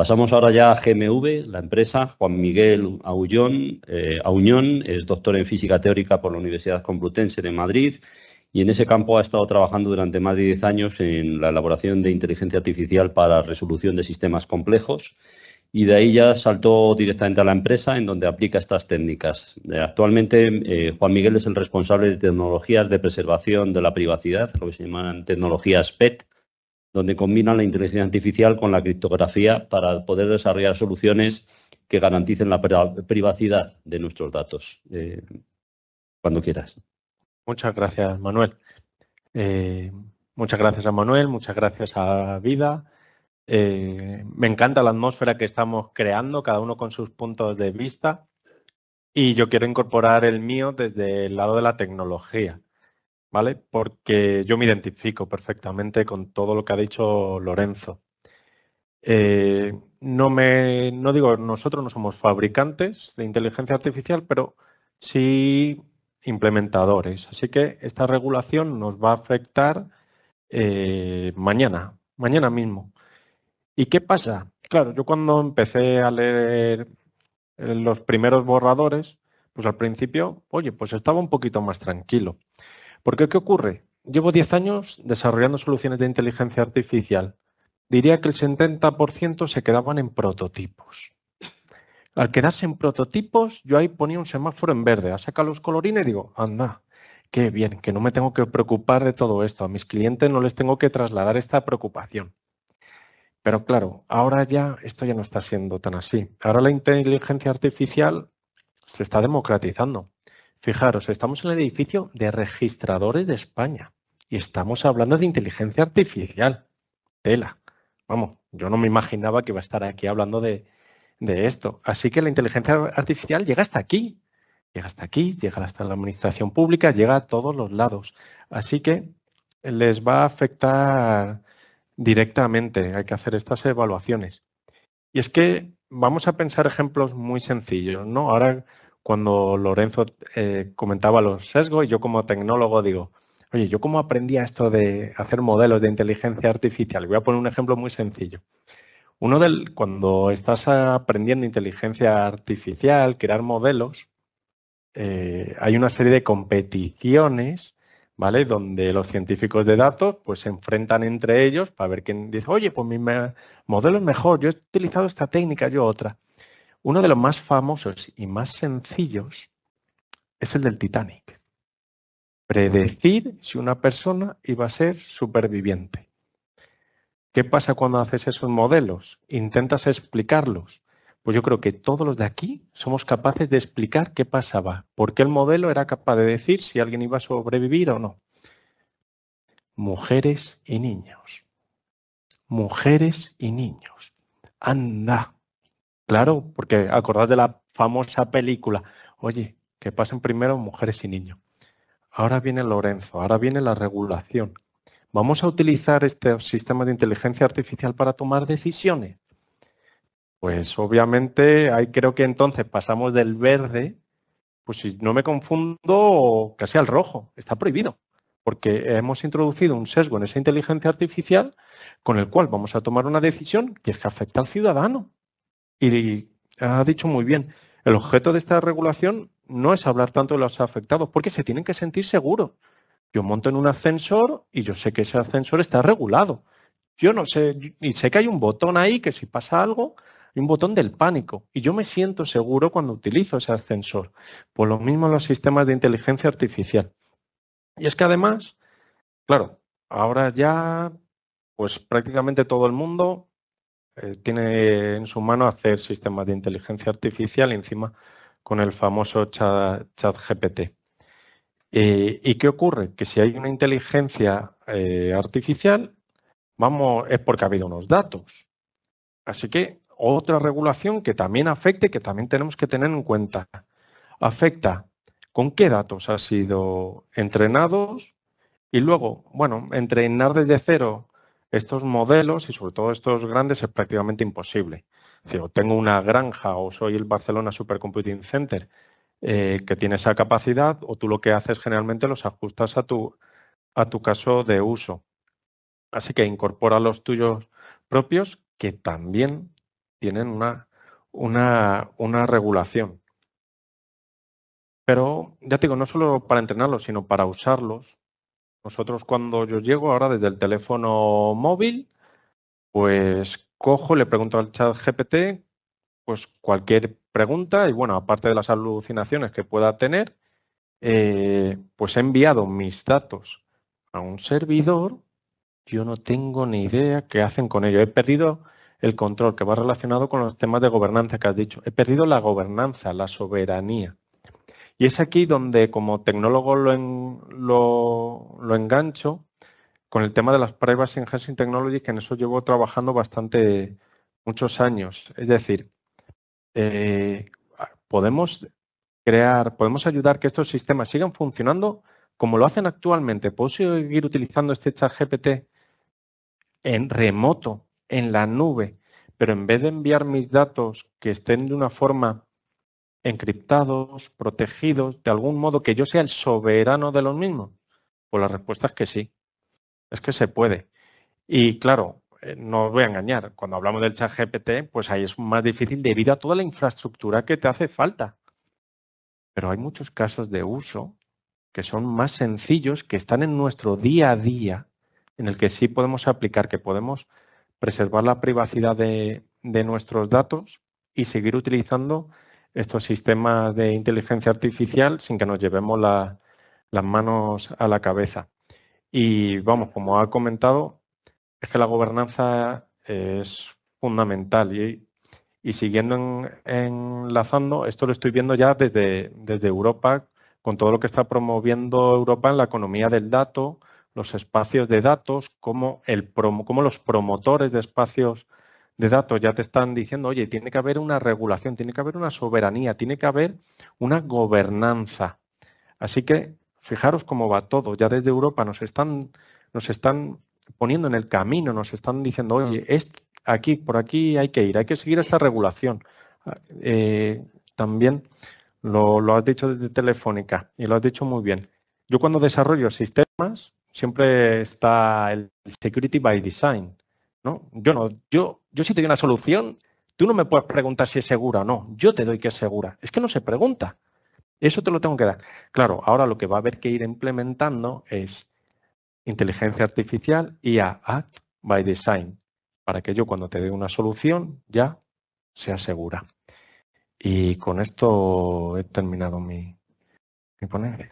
Pasamos ahora ya a GMV, la empresa. Juan Miguel Aullón, eh, es doctor en física teórica por la Universidad Complutense de Madrid y en ese campo ha estado trabajando durante más de 10 años en la elaboración de inteligencia artificial para resolución de sistemas complejos y de ahí ya saltó directamente a la empresa en donde aplica estas técnicas. Eh, actualmente eh, Juan Miguel es el responsable de tecnologías de preservación de la privacidad, lo que se llaman tecnologías PET, donde combinan la inteligencia artificial con la criptografía para poder desarrollar soluciones que garanticen la privacidad de nuestros datos. Eh, cuando quieras. Muchas gracias, Manuel. Eh, muchas gracias a Manuel, muchas gracias a Vida. Eh, me encanta la atmósfera que estamos creando, cada uno con sus puntos de vista. Y yo quiero incorporar el mío desde el lado de la tecnología. ¿vale? Porque yo me identifico perfectamente con todo lo que ha dicho Lorenzo. Eh, no me, digo, nosotros no somos fabricantes de inteligencia artificial, pero sí implementadores. Así que esta regulación nos va a afectar eh, mañana, mañana mismo. ¿Y qué pasa? Claro, yo cuando empecé a leer eh, los primeros borradores, pues al principio, oye, pues estaba un poquito más tranquilo. Porque, ¿qué ocurre? Llevo 10 años desarrollando soluciones de inteligencia artificial. Diría que el 70% se quedaban en prototipos. Al quedarse en prototipos, yo ahí ponía un semáforo en verde, a sacar los colorines y digo, anda, qué bien, que no me tengo que preocupar de todo esto. A mis clientes no les tengo que trasladar esta preocupación. Pero claro, ahora ya esto ya no está siendo tan así. Ahora la inteligencia artificial se está democratizando. Fijaros, estamos en el edificio de registradores de España y estamos hablando de inteligencia artificial. Tela. Vamos, yo no me imaginaba que iba a estar aquí hablando de, esto. Así que la inteligencia artificial llega hasta aquí. Llega hasta aquí, llega hasta la administración pública, llega a todos los lados. Así que les va a afectar directamente. Hay que hacer estas evaluaciones. Y es que vamos a pensar ejemplos muy sencillos, ¿no? Ahora cuando Lorenzo eh, comentaba los sesgos, y yo como tecnólogo digo, oye, ¿yo cómo aprendí esto de hacer modelos de inteligencia artificial? Voy a poner un ejemplo muy sencillo. Uno del, cuando estás aprendiendo inteligencia artificial, crear modelos, eh, hay una serie de competiciones, ¿vale? Donde los científicos de datos pues se enfrentan entre ellos para ver quién dice, oye, pues mi modelo es mejor, yo he utilizado esta técnica, yo otra. Uno de los más famosos y más sencillos es el del Titanic. Predecir si una persona iba a ser superviviente. ¿Qué pasa cuando haces esos modelos? Intentas explicarlos. Pues yo creo que todos los de aquí somos capaces de explicar qué pasaba, por qué el modelo era capaz de decir si alguien iba a sobrevivir o no. Mujeres y niños. Mujeres y niños. Anda, Claro, porque acordad de la famosa película, oye, que pasen primero mujeres y niños. Ahora viene Lorenzo, ahora viene la regulación. ¿Vamos a utilizar este sistema de inteligencia artificial para tomar decisiones? Pues obviamente, ahí creo que entonces pasamos del verde, pues si no me confundo, casi al rojo. Está prohibido, porque hemos introducido un sesgo en esa inteligencia artificial con el cual vamos a tomar una decisión que es que afecta al ciudadano. Y ha dicho muy bien, el objeto de esta regulación no es hablar tanto de los afectados, porque se tienen que sentir seguros. Yo monto en un ascensor y yo sé que ese ascensor está regulado. Yo no sé, y sé que hay un botón ahí que si pasa algo, hay un botón del pánico. Y yo me siento seguro cuando utilizo ese ascensor. Por pues lo mismo en los sistemas de inteligencia artificial. Y es que además, claro, ahora ya, pues prácticamente todo el mundo eh, tiene en su mano hacer sistemas de inteligencia artificial encima con el famoso chat, GPT. Eh, ¿Y qué ocurre? Que si hay una inteligencia eh, artificial, vamos, es porque ha habido unos datos. Así que otra regulación que también afecte, que también tenemos que tener en cuenta. Afecta con qué datos ha sido entrenados y luego, bueno, entrenar desde cero estos modelos y sobre todo estos grandes es prácticamente imposible. tengo una granja o soy el Barcelona Supercomputing Center eh, que tiene esa capacidad o tú lo que haces generalmente los ajustas a tu, caso de uso. Así que incorpora los tuyos propios que también tienen una, una regulación. Pero ya te digo, no solo para entrenarlos, sino para usarlos, nosotros cuando yo llego ahora desde el teléfono móvil, pues cojo, le pregunto al chat GPT, pues cualquier pregunta y bueno, aparte de las alucinaciones que pueda tener, eh, pues he enviado mis datos a un servidor, yo no tengo ni idea qué hacen con ello. He perdido el control que va relacionado con los temas de gobernanza que has dicho. He perdido la gobernanza, la soberanía. Y es aquí donde como tecnólogo lo, engancho con el tema de las Privacy Enhancing Technologies, que en eso llevo trabajando bastante muchos años. Es decir, eh, podemos crear, podemos ayudar que estos sistemas sigan funcionando como lo hacen actualmente. ¿Puedo seguir utilizando este chat GPT en remoto, en la nube, pero en vez de enviar mis datos que estén de una forma encriptados, protegidos, de algún modo que yo sea el soberano de los mismos? Pues la respuesta es que sí, es que se puede. Y claro, eh, no os voy a engañar, cuando hablamos del chat GPT, pues ahí es más difícil debido a toda la infraestructura que te hace falta. Pero hay muchos casos de uso que son más sencillos, que están en nuestro día a día, en el que sí podemos aplicar, que podemos preservar la privacidad de, de nuestros datos y seguir utilizando estos sistemas de inteligencia artificial sin que nos llevemos las manos a la cabeza. Y vamos, como ha comentado, es que la gobernanza es fundamental y, y siguiendo enlazando, esto lo estoy viendo ya desde, desde Europa, con todo lo que está promoviendo Europa en la economía del dato, los espacios de datos, como, el como los promotores de espacios de datos ya te están diciendo, oye, tiene que haber una regulación, tiene que haber una soberanía, tiene que haber una gobernanza. Así que fijaros cómo va todo. Ya desde Europa nos están, nos están poniendo en el camino, nos están diciendo, oye, es aquí, por aquí hay que ir, hay que seguir esta regulación. Ah, eh, también lo, lo has dicho desde Telefónica y lo has dicho muy bien. Yo cuando desarrollo sistemas, siempre está el security by design. Yo no, yo, yo si te doy una solución, tú no me puedes preguntar si es segura o no. Yo te doy que es segura. Es que no se pregunta. Eso te lo tengo que dar. Claro, ahora lo que va a haber que ir implementando es inteligencia artificial y a Act by Design, para que yo cuando te dé una solución ya sea segura. Y con esto he terminado mi, mi